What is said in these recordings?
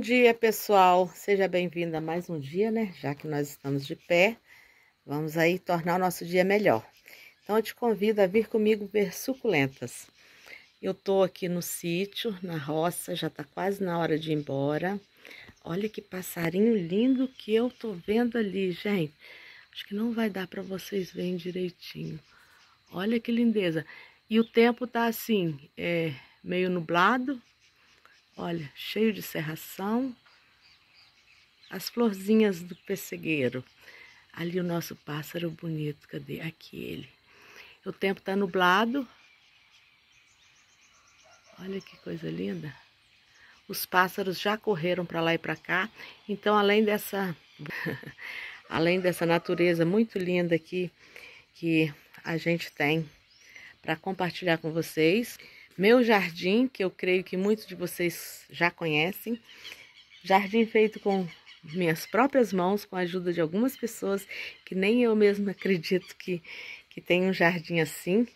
Bom dia, pessoal. Seja bem-vindo a mais um dia, né? Já que nós estamos de pé, vamos aí tornar o nosso dia melhor. Então, eu te convido a vir comigo ver suculentas. Eu tô aqui no sítio, na roça, já tá quase na hora de ir embora. Olha que passarinho lindo que eu tô vendo ali, gente. Acho que não vai dar para vocês verem direitinho. Olha que lindeza. E o tempo tá assim, é, meio nublado, Olha, cheio de serração. As florzinhas do pessegueiro. Ali o nosso pássaro bonito, cadê? Aqui ele. O tempo tá nublado. Olha que coisa linda. Os pássaros já correram para lá e para cá. Então, além dessa além dessa natureza muito linda aqui que a gente tem para compartilhar com vocês, meu jardim, que eu creio que muitos de vocês já conhecem. Jardim feito com minhas próprias mãos, com a ajuda de algumas pessoas que nem eu mesma acredito que, que tem um jardim assim.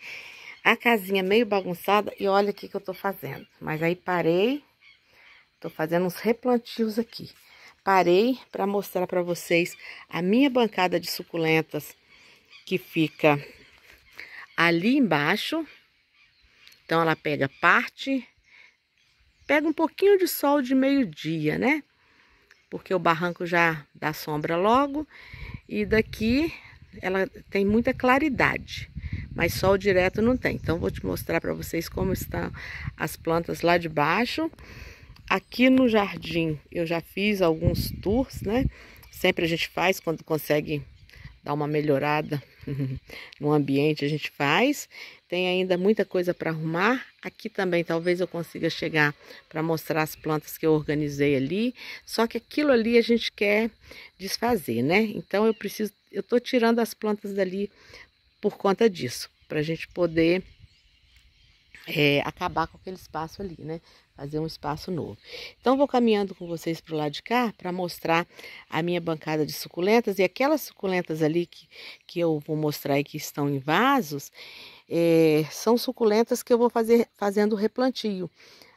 A casinha meio bagunçada e olha o que eu tô fazendo. Mas aí parei, tô fazendo uns replantios aqui. Parei para mostrar para vocês a minha bancada de suculentas que fica ali embaixo, então, ela pega parte, pega um pouquinho de sol de meio-dia, né? Porque o barranco já dá sombra logo. E daqui ela tem muita claridade, mas sol direto não tem. Então, vou te mostrar para vocês como estão as plantas lá de baixo. Aqui no jardim eu já fiz alguns tours, né? Sempre a gente faz quando consegue dar uma melhorada no ambiente a gente faz. Tem ainda muita coisa para arrumar. Aqui também talvez eu consiga chegar para mostrar as plantas que eu organizei ali. Só que aquilo ali a gente quer desfazer, né? Então eu preciso, eu estou tirando as plantas dali por conta disso, para a gente poder é, acabar com aquele espaço ali, né? Fazer um espaço novo. Então, vou caminhando com vocês para o lado de cá para mostrar a minha bancada de suculentas. E aquelas suculentas ali que, que eu vou mostrar e que estão em vasos, é, são suculentas que eu vou fazer fazendo replantio.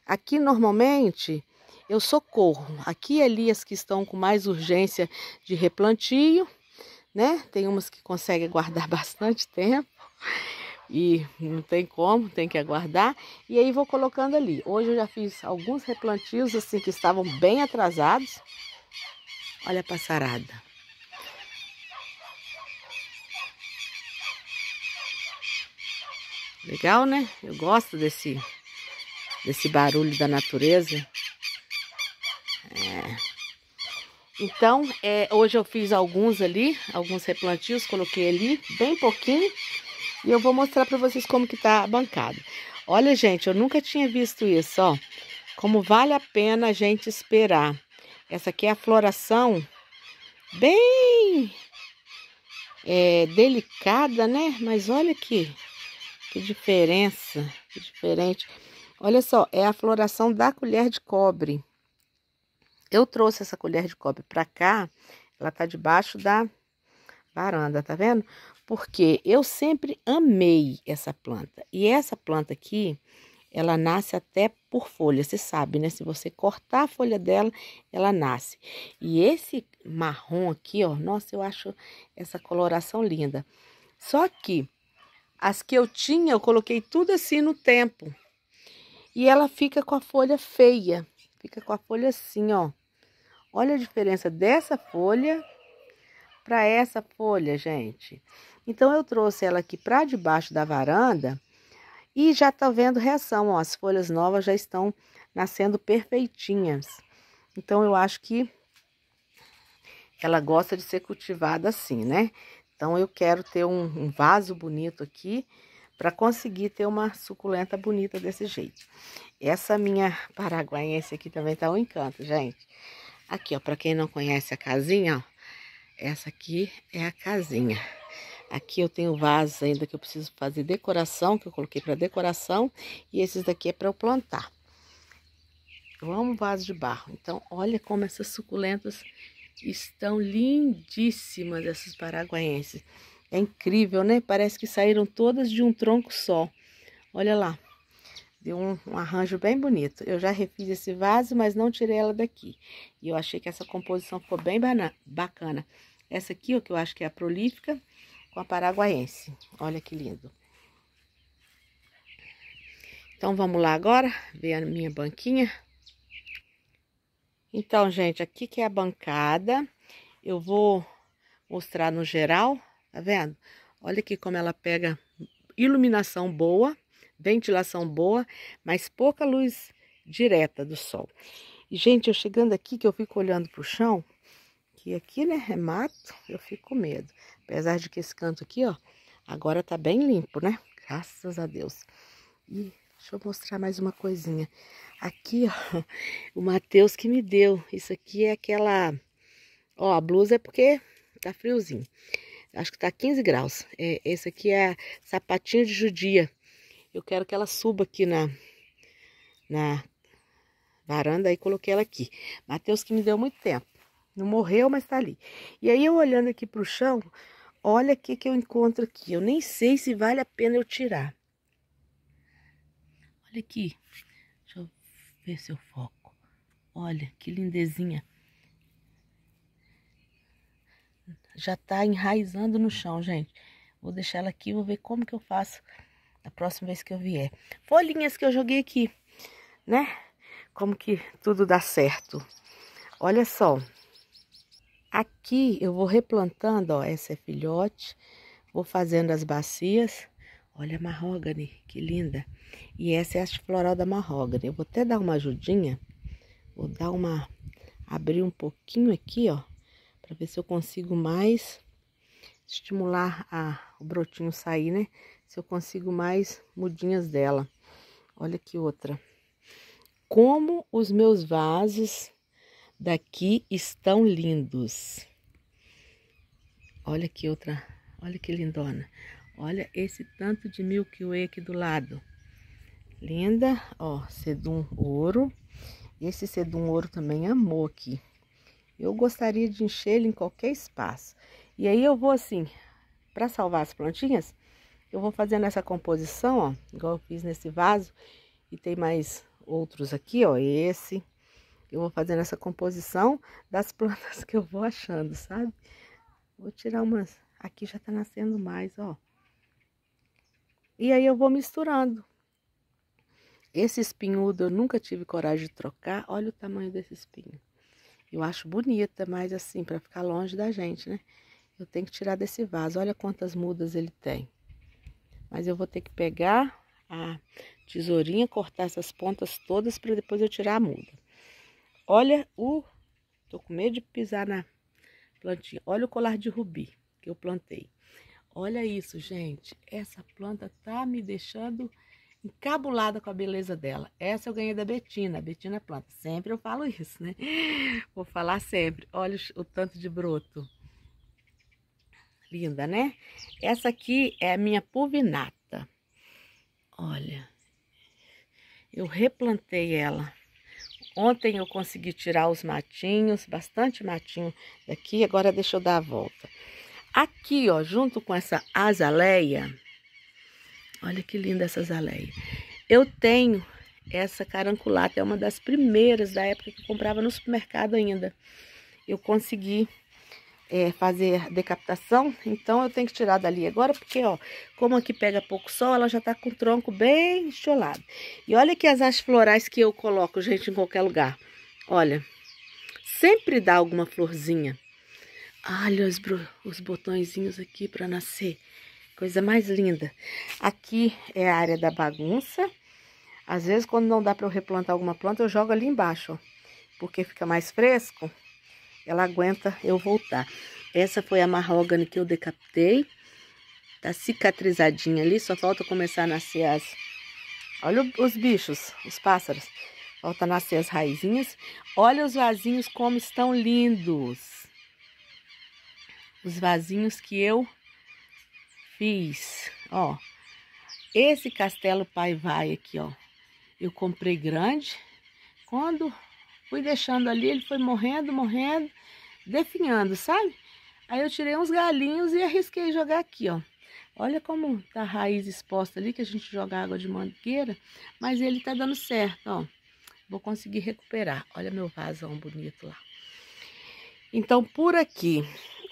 Aqui, normalmente, eu socorro. Aqui e ali as que estão com mais urgência de replantio, né? Tem umas que conseguem guardar bastante tempo e não tem como, tem que aguardar. E aí vou colocando ali. Hoje eu já fiz alguns replantios assim que estavam bem atrasados. Olha a passarada. Legal, né? Eu gosto desse desse barulho da natureza. É. Então, é, hoje eu fiz alguns ali, alguns replantios, coloquei ali bem pouquinho e eu vou mostrar para vocês como que tá a bancada. Olha, gente, eu nunca tinha visto isso, ó. Como vale a pena a gente esperar. Essa aqui é a floração bem é, delicada, né? Mas olha aqui, que diferença, que diferente. Olha só, é a floração da colher de cobre. Eu trouxe essa colher de cobre para cá, ela tá debaixo da varanda, tá vendo? porque eu sempre amei essa planta. E essa planta aqui, ela nasce até por folha, você sabe, né? Se você cortar a folha dela, ela nasce. E esse marrom aqui, ó, nossa, eu acho essa coloração linda. Só que as que eu tinha, eu coloquei tudo assim no tempo. E ela fica com a folha feia, fica com a folha assim, ó. Olha a diferença dessa folha para essa folha, gente. Então eu trouxe ela aqui para debaixo da varanda e já está vendo reação, ó, as folhas novas já estão nascendo perfeitinhas. Então eu acho que ela gosta de ser cultivada assim, né? Então eu quero ter um, um vaso bonito aqui para conseguir ter uma suculenta bonita desse jeito. Essa minha paraguaiense aqui também tá um encanto, gente. Aqui, ó, para quem não conhece a casinha, ó, essa aqui é a casinha. Aqui eu tenho vasos ainda que eu preciso fazer decoração, que eu coloquei para decoração. E esses daqui é para eu plantar. Eu amo vaso de barro. Então, olha como essas suculentas estão lindíssimas, essas paraguaenses. É incrível, né? Parece que saíram todas de um tronco só. Olha lá. Deu um, um, arranjo bem bonito. Eu já refiz esse vaso, mas não tirei ela daqui. E eu achei que essa composição ficou bem bacana. Essa aqui, ó, que eu acho que é a prolífica com a paraguaense. Olha que lindo. Então, vamos lá agora ver a minha banquinha. Então, gente, aqui que é a bancada. Eu vou mostrar no geral, tá vendo? Olha aqui como ela pega iluminação boa, ventilação boa, mas pouca luz direta do sol. E, gente, eu chegando aqui, que eu fico olhando pro chão, que aqui, né, é mato, eu fico com medo. Apesar de que esse canto aqui, ó, agora tá bem limpo, né? Graças a Deus. E deixa eu mostrar mais uma coisinha. Aqui, ó, o Matheus que me deu. Isso aqui é aquela... Ó, a blusa é porque tá friozinho. Acho que tá 15 graus. É, esse aqui é sapatinho de judia. Eu quero que ela suba aqui na, na varanda e coloquei ela aqui. Matheus que me deu muito tempo. Não morreu, mas tá ali. E aí eu olhando aqui pro chão, olha o que, que eu encontro aqui. Eu nem sei se vale a pena eu tirar. Olha aqui. Deixa eu ver se eu foco. Olha, que lindezinha. Já tá enraizando no chão, gente. Vou deixar ela aqui, vou ver como que eu faço na próxima vez que eu vier. Folhinhas que eu joguei aqui, né? Como que tudo dá certo. Olha só. Aqui eu vou replantando, ó, essa é filhote, vou fazendo as bacias. Olha a marrogane, que linda. E essa é a floral da marrogane. Eu vou até dar uma ajudinha, vou dar uma, abrir um pouquinho aqui, ó, para ver se eu consigo mais estimular a, o brotinho sair, né? Se eu consigo mais mudinhas dela. Olha que outra. Como os meus vasos Daqui estão lindos. Olha que outra, olha que lindona. Olha esse tanto de Milky Way aqui do lado. Linda, ó, sedum ouro. Esse sedum ouro também amou aqui. Eu gostaria de encher ele em qualquer espaço. E aí eu vou assim, para salvar as plantinhas, eu vou fazendo essa composição, ó, igual eu fiz nesse vaso. E tem mais outros aqui, ó, esse. Eu vou fazendo essa composição das plantas que eu vou achando, sabe? Vou tirar umas... Aqui já tá nascendo mais, ó. E aí eu vou misturando. Esse espinhudo eu nunca tive coragem de trocar. Olha o tamanho desse espinho. Eu acho bonita, mas assim, para ficar longe da gente, né? Eu tenho que tirar desse vaso. Olha quantas mudas ele tem. Mas eu vou ter que pegar a tesourinha, cortar essas pontas todas para depois eu tirar a muda. Olha o... Uh, tô com medo de pisar na plantinha. Olha o colar de rubi que eu plantei. Olha isso, gente. Essa planta tá me deixando encabulada com a beleza dela. Essa eu ganhei da Betina. A Betina é planta. Sempre eu falo isso, né? Vou falar sempre. Olha o tanto de broto. Linda, né? Essa aqui é a minha pulvinata. Olha. Eu replantei ela Ontem eu consegui tirar os matinhos, bastante matinho daqui. Agora deixa eu dar a volta. Aqui, ó, junto com essa azaleia, olha que linda essa azaleia. Eu tenho essa caranculata, é uma das primeiras da época que eu comprava no supermercado ainda. Eu consegui é, fazer decapitação, então eu tenho que tirar dali agora, porque, ó, como aqui pega pouco sol, ela já tá com o tronco bem enxolado. E olha aqui as hastes florais que eu coloco, gente, em qualquer lugar. Olha, sempre dá alguma florzinha. Olha os, os botõezinhos aqui para nascer. Coisa mais linda. Aqui é a área da bagunça. Às vezes, quando não dá para eu replantar alguma planta, eu jogo ali embaixo, ó, porque fica mais fresco ela aguenta eu voltar. Essa foi a mahogany que eu decapitei. Tá cicatrizadinha ali, só falta começar a nascer as... Olha os bichos, os pássaros. Falta nascer as raizinhas. Olha os vasinhos como estão lindos. Os vasinhos que eu fiz, ó. Esse castelo pai vai aqui, ó. Eu comprei grande. Quando Fui deixando ali, ele foi morrendo, morrendo, definhando, sabe? Aí eu tirei uns galinhos e arrisquei jogar aqui, ó. Olha como tá a raiz exposta ali, que a gente joga água de mangueira, mas ele tá dando certo, ó. Vou conseguir recuperar. Olha meu vasão bonito lá. Então, por aqui,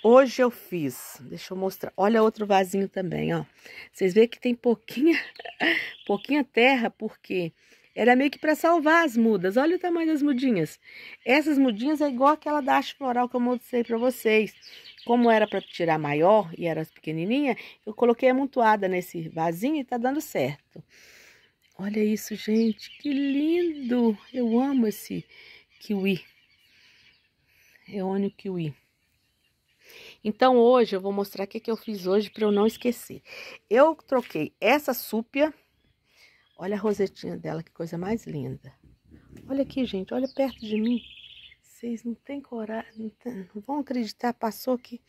hoje eu fiz, deixa eu mostrar, olha outro vasinho também, ó. Vocês veem que tem pouquinha, pouquinha terra, porque era meio que para salvar as mudas. Olha o tamanho das mudinhas. Essas mudinhas é igual aquela da haste floral que eu mostrei para vocês. Como era para tirar maior e era pequenininha, eu coloquei amontoada nesse vasinho e tá dando certo. Olha isso, gente. Que lindo. Eu amo esse kiwi. Eônio é kiwi. Então, hoje eu vou mostrar o que, que eu fiz hoje para eu não esquecer. Eu troquei essa súpia Olha a rosetinha dela, que coisa mais linda. Olha aqui, gente, olha perto de mim. Vocês não têm coragem, não, tem, não vão acreditar, passou aqui.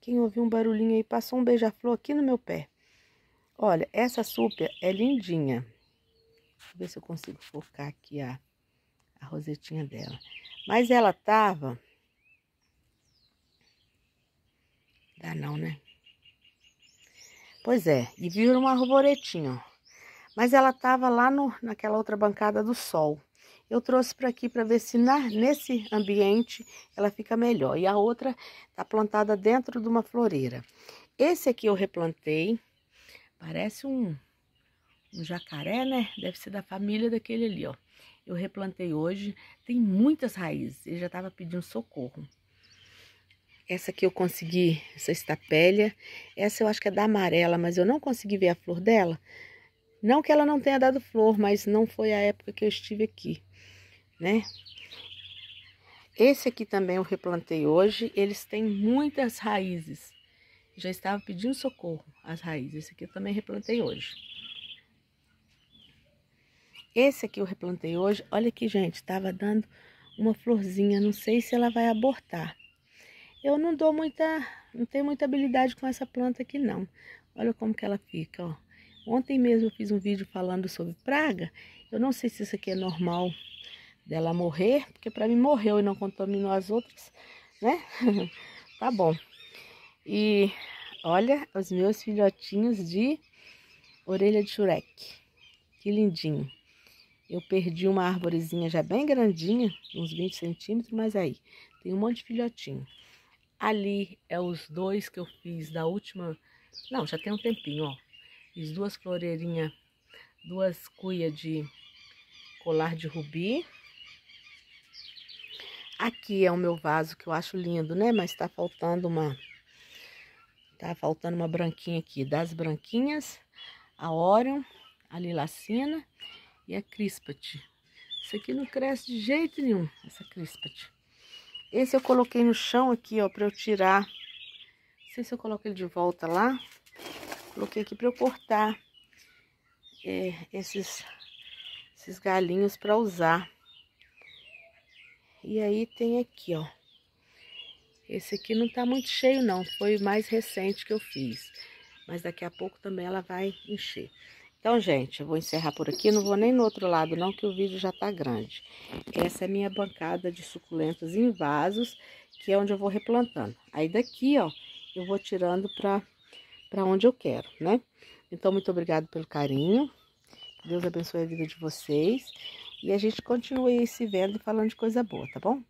Quem ouviu um barulhinho aí, passou um beija-flor aqui no meu pé. Olha, essa súpia é lindinha. Deixa eu ver se eu consigo focar aqui a, a rosetinha dela. Mas ela tava... Dá não, né? Pois é, e vira uma arvoretinha, ó. Mas ela estava lá no, naquela outra bancada do sol. Eu trouxe para aqui para ver se na, nesse ambiente ela fica melhor. E a outra está plantada dentro de uma floreira. Esse aqui eu replantei. Parece um, um jacaré, né? Deve ser da família daquele ali, ó. Eu replantei hoje. Tem muitas raízes. Ele já estava pedindo socorro. Essa aqui eu consegui, essa estapélia. Essa eu acho que é da amarela, mas eu não consegui ver a flor dela. Não que ela não tenha dado flor, mas não foi a época que eu estive aqui, né? Esse aqui também eu replantei hoje. Eles têm muitas raízes. Já estava pedindo socorro as raízes. Esse aqui eu também replantei hoje. Esse aqui eu replantei hoje. Olha aqui, gente, estava dando uma florzinha. Não sei se ela vai abortar. Eu não dou muita, não tenho muita habilidade com essa planta aqui não. Olha como que ela fica, ó. Ontem mesmo eu fiz um vídeo falando sobre praga. Eu não sei se isso aqui é normal dela morrer, porque para mim morreu e não contaminou as outras, né? tá bom. E olha os meus filhotinhos de orelha de xureque. Que lindinho. Eu perdi uma árvorezinha já bem grandinha, uns 20 centímetros, mas aí tem um monte de filhotinho. Ali é os dois que eu fiz da última... Não, já tem um tempinho, ó. Fiz duas floreirinhas, duas cuias de colar de rubi. Aqui é o meu vaso que eu acho lindo, né? Mas tá faltando uma... Tá faltando uma branquinha aqui. Das branquinhas, a Orion, a Lilacina e a Crispate. Isso aqui não cresce de jeito nenhum, essa Crispate. Esse eu coloquei no chão aqui, ó, pra eu tirar. Não sei se eu coloco ele de volta lá. Coloquei aqui para eu cortar é, esses, esses galinhos para usar. E aí tem aqui, ó. Esse aqui não tá muito cheio não, foi mais recente que eu fiz. Mas daqui a pouco também ela vai encher. Então, gente, eu vou encerrar por aqui. Não vou nem no outro lado não, que o vídeo já tá grande. Essa é a minha bancada de suculentas em vasos, que é onde eu vou replantando. Aí daqui, ó, eu vou tirando pra para onde eu quero, né? Então, muito obrigado pelo carinho. Deus abençoe a vida de vocês. E a gente continue se vendo e falando de coisa boa, tá bom?